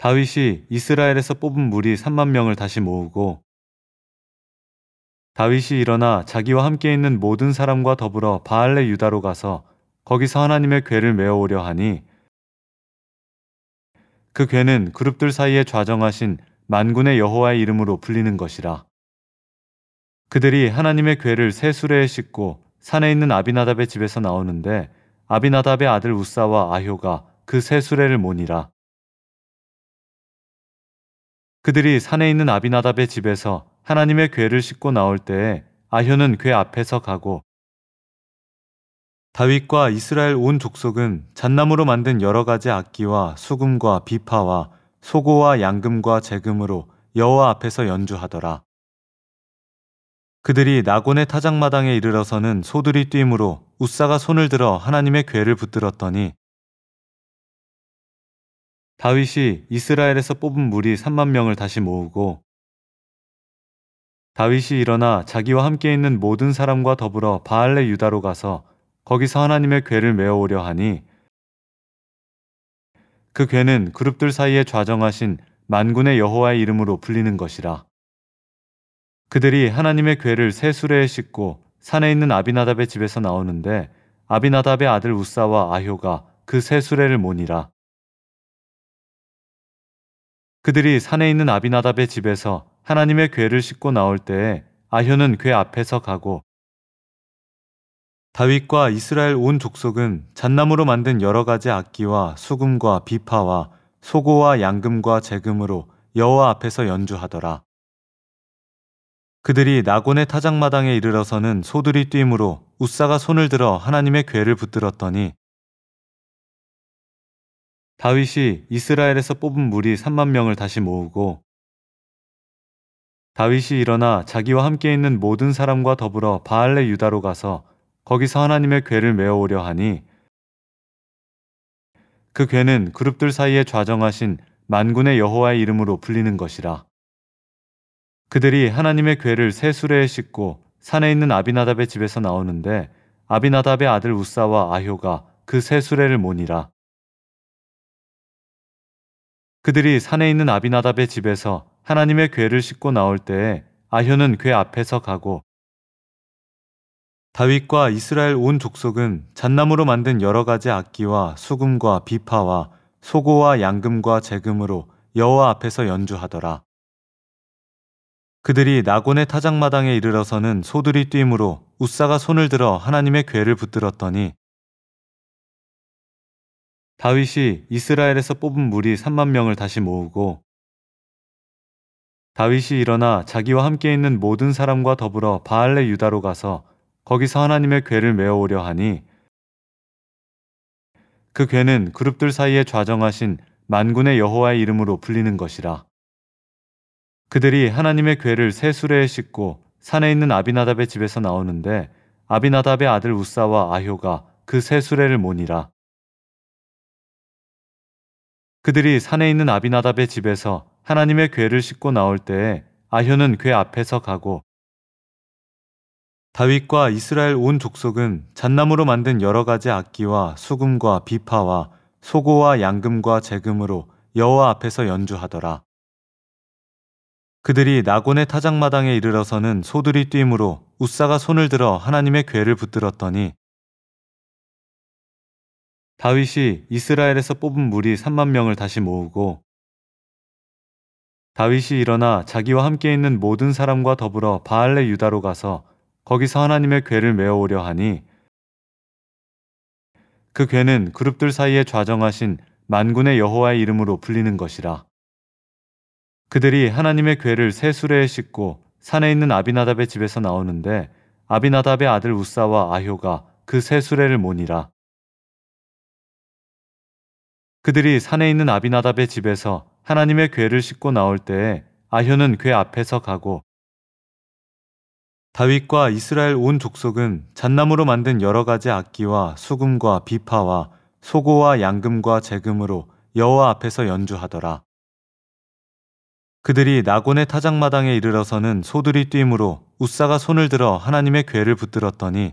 다윗이 이스라엘에서 뽑은 무리 3만 명을 다시 모으고 다윗이 일어나 자기와 함께 있는 모든 사람과 더불어 바알레 유다로 가서 거기서 하나님의 괴를 메어오려 하니 그 괴는 그룹들 사이에 좌정하신 만군의 여호와의 이름으로 불리는 것이라. 그들이 하나님의 괴를 새 수레에 싣고 산에 있는 아비나답의 집에서 나오는데 아비나답의 아들 우사와 아효가 그새 수레를 모니라. 그들이 산에 있는 아비나답의 집에서 하나님의 괴를 싣고 나올 때에 아현은 괴 앞에서 가고 다윗과 이스라엘 온 족속은 잣나무로 만든 여러 가지 악기와 수금과 비파와 소고와 양금과 재금으로 여호와 앞에서 연주하더라. 그들이 나곤의 타작마당에 이르러서는 소들이 뛰므로 우사가 손을 들어 하나님의 괴를 붙들었더니 다윗이 이스라엘에서 뽑은 무리 3만 명을 다시 모으고 다윗이 일어나 자기와 함께 있는 모든 사람과 더불어 바알레 유다로 가서 거기서 하나님의 괴를 메어오려 하니 그 괴는 그룹들 사이에 좌정하신 만군의 여호와의 이름으로 불리는 것이라. 그들이 하나님의 괴를 새 수레에 싣고 산에 있는 아비나답의 집에서 나오는데 아비나답의 아들 우사와 아효가 그새 수레를 모니라. 그들이 산에 있는 아비나답의 집에서 하나님의 괴를 싣고 나올 때에 아현은 괴 앞에서 가고 다윗과 이스라엘 온 족속은 잣나무로 만든 여러 가지 악기와 수금과 비파와 소고와 양금과 재금으로 여호와 앞에서 연주하더라. 그들이 나곤의 타작마당에 이르러서는 소들이 뛰므로 우사가 손을 들어 하나님의 괴를 붙들었더니 다윗이 이스라엘에서 뽑은 무리 3만 명을 다시 모으고 다윗이 일어나 자기와 함께 있는 모든 사람과 더불어 바알레 유다로 가서 거기서 하나님의 괴를 메어오려 하니 그 괴는 그룹들 사이에 좌정하신 만군의 여호와의 이름으로 불리는 것이라. 그들이 하나님의 괴를 새 수레에 싣고 산에 있는 아비나답의 집에서 나오는데 아비나답의 아들 우사와 아효가 그새 수레를 모니라. 그들이 산에 있는 아비나답의 집에서 하나님의 괴를 싣고 나올 때에 아현은 괴 앞에서 가고 다윗과 이스라엘 온 족속은 잣나무로 만든 여러 가지 악기와 수금과 비파와 소고와 양금과 재금으로 여호와 앞에서 연주하더라. 그들이 나곤의 타작마당에 이르러서는 소들이 뛰므로 우사가 손을 들어 하나님의 괴를 붙들었더니 다윗이 이스라엘에서 뽑은 무리 3만 명을 다시 모으고 다윗이 일어나 자기와 함께 있는 모든 사람과 더불어 바알레 유다로 가서 거기서 하나님의 괴를 메어오려 하니 그 괴는 그룹들 사이에 좌정하신 만군의 여호와의 이름으로 불리는 것이라. 그들이 하나님의 괴를 새 수레에 싣고 산에 있는 아비나답의 집에서 나오는데 아비나답의 아들 우사와 아효가 그새 수레를 모니라. 그들이 산에 있는 아비나답의 집에서 하나님의 괴를 싣고 나올 때에 아현은 괴 앞에서 가고 다윗과 이스라엘 온 족속은 잣나무로 만든 여러 가지 악기와 수금과 비파와 소고와 양금과 재금으로 여호와 앞에서 연주하더라. 그들이 나곤의 타작마당에 이르러서는 소들이 뛰므로 우사가 손을 들어 하나님의 괴를 붙들었더니 다윗이 이스라엘에서 뽑은 무리 3만 명을 다시 모으고 다윗이 일어나 자기와 함께 있는 모든 사람과 더불어 바알레 유다로 가서 거기서 하나님의 괴를 메어오려 하니 그 괴는 그룹들 사이에 좌정하신 만군의 여호와의 이름으로 불리는 것이라. 그들이 하나님의 괴를 새 수레에 싣고 산에 있는 아비나답의 집에서 나오는데 아비나답의 아들 우사와 아효가 그 새 수레를 모니라. 그들이 산에 있는 아비나답의 집에서 하나님의 괴를 싣고 나올 때에 아현은 괴 앞에서 가고 다윗과 이스라엘 온 족속은 잣나무로 만든 여러 가지 악기와 수금과 비파와 소고와 양금과 재금으로 여호와 앞에서 연주하더라. 그들이 나곤의 타작마당에 이르러서는 소들이 뛰므로 우사가 손을 들어 하나님의 괴를 붙들었더니